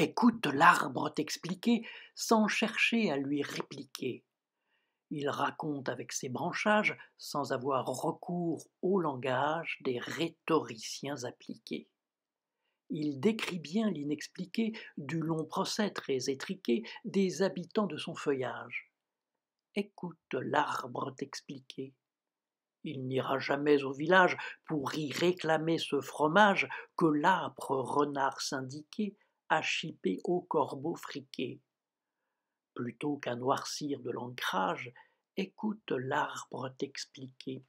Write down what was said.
Écoute l'arbre t'expliquer sans chercher à lui répliquer. Il raconte avec ses branchages, sans avoir recours au langage des rhétoriciens appliqués. Il décrit bien l'inexpliqué du long procès très étriqué des habitants de son feuillage. Écoute l'arbre t'expliquer. Il n'ira jamais au village pour y réclamer ce fromage que l'âpre renard syndiqué chipé au corbeau friqué. Plutôt qu'à noircir de l'ancrage, écoute l'arbre t'expliquer.